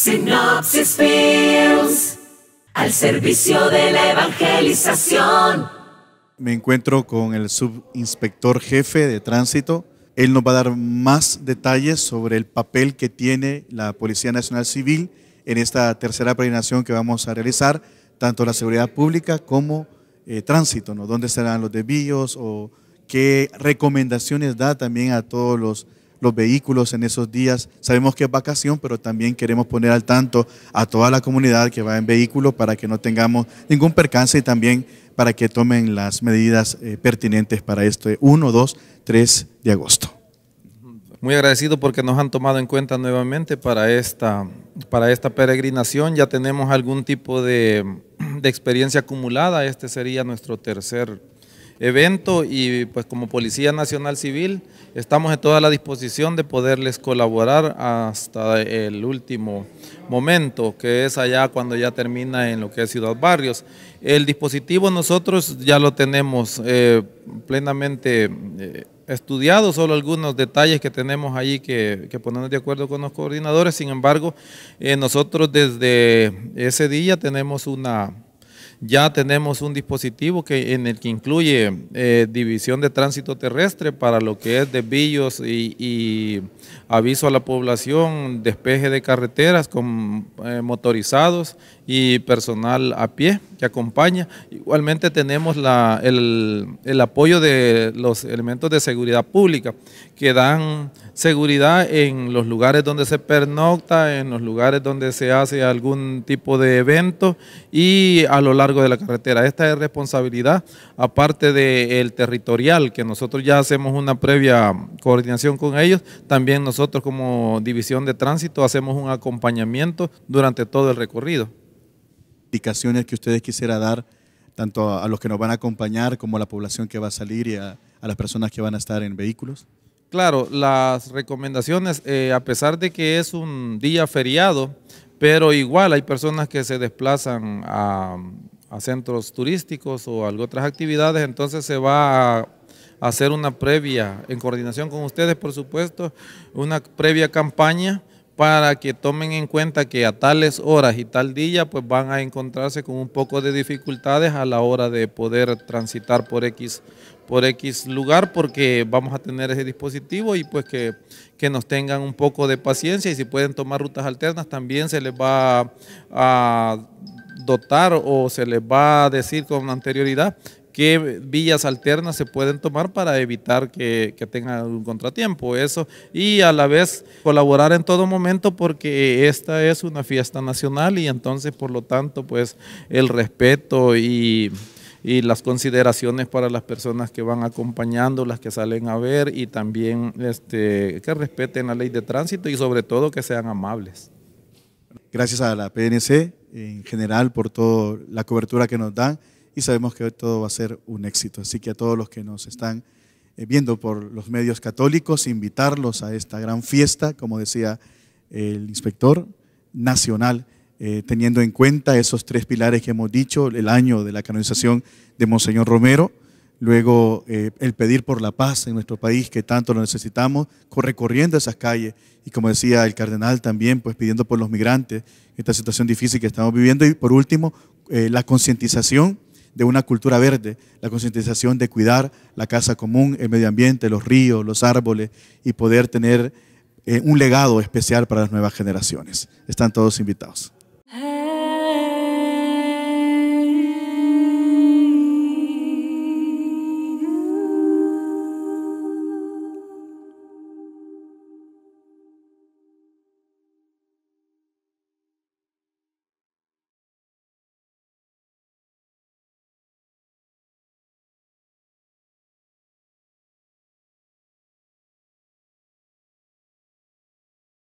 Sinopsis Films, al servicio de la evangelización. Me encuentro con el subinspector jefe de tránsito. Él nos va a dar más detalles sobre el papel que tiene la Policía Nacional Civil en esta tercera peregrinación que vamos a realizar, tanto la seguridad pública como eh, tránsito, ¿no? ¿Dónde serán los desvíos o qué recomendaciones da también a todos los los vehículos en esos días. Sabemos que es vacación, pero también queremos poner al tanto a toda la comunidad que va en vehículo para que no tengamos ningún percance y también para que tomen las medidas eh, pertinentes para este 1, 2, 3 de agosto. Muy agradecido porque nos han tomado en cuenta nuevamente para esta, para esta peregrinación. Ya tenemos algún tipo de, de experiencia acumulada. Este sería nuestro tercer evento y pues como Policía Nacional Civil estamos en toda la disposición de poderles colaborar hasta el último momento, que es allá cuando ya termina en lo que es Ciudad Barrios. El dispositivo nosotros ya lo tenemos eh, plenamente eh, estudiado, solo algunos detalles que tenemos ahí que, ponernos de acuerdo con los coordinadores, sin embargo, eh, nosotros desde ese día tenemos una ya tenemos un dispositivo que, en el que incluye eh, división de tránsito terrestre para lo que es desvíos y, aviso a la población, despeje de carreteras con eh, motorizados y personal a pie que acompaña. Igualmente tenemos el, apoyo de los elementos de seguridad pública que dan seguridad en los lugares donde se pernocta, en los lugares donde se hace algún tipo de evento y a lo largo de la carretera. Esta es responsabilidad, aparte del territorial, que nosotros ya hacemos una previa coordinación con ellos, también nosotros como División de Tránsito hacemos un acompañamiento durante todo el recorrido indicaciones que ustedes quisiera dar, tanto a, los que nos van a acompañar como a la población que va a salir y a, las personas que van a estar en vehículos? Claro, las recomendaciones, eh, a pesar de que es un día feriado, pero igual hay personas que se desplazan a, a centros turísticos o a otras actividades, entonces se va a hacer una previa, en coordinación con ustedes, por supuesto, una previa campaña para que tomen en cuenta que a tales horas y tal día pues van a encontrarse con un poco de dificultades a la hora de poder transitar por X, por X lugar porque vamos a tener ese dispositivo y pues que, nos tengan un poco de paciencia y si pueden tomar rutas alternas también se les va a, a dotar o se les va a decir con anterioridad qué vías alternas se pueden tomar para evitar que, que tengan un contratiempo, eso, y a la vez colaborar en todo momento porque esta es una fiesta nacional y entonces, por lo tanto, pues el respeto y y las consideraciones para las personas que van acompañando, las que salen a ver y también este, que respeten la ley de tránsito y sobre todo que sean amables. Gracias a la PNC en general por toda la cobertura que nos dan y sabemos que hoy todo va a ser un éxito. Así que a todos los que nos están eh, viendo por los medios católicos, invitarlos a esta gran fiesta, como decía el inspector nacional, eh, teniendo en cuenta esos tres pilares que hemos dicho, el año de la canonización de Monseñor Romero, luego eh, el pedir por la paz en nuestro país que tanto lo necesitamos, recorriendo esas calles y como decía el cardenal también, pues pidiendo por los migrantes, esta situación difícil que estamos viviendo y por último, la concientización de una cultura verde, la concientización de cuidar la casa común, el medio ambiente, los ríos, los árboles y poder tener eh, un legado especial para las nuevas generaciones. Están todos invitados.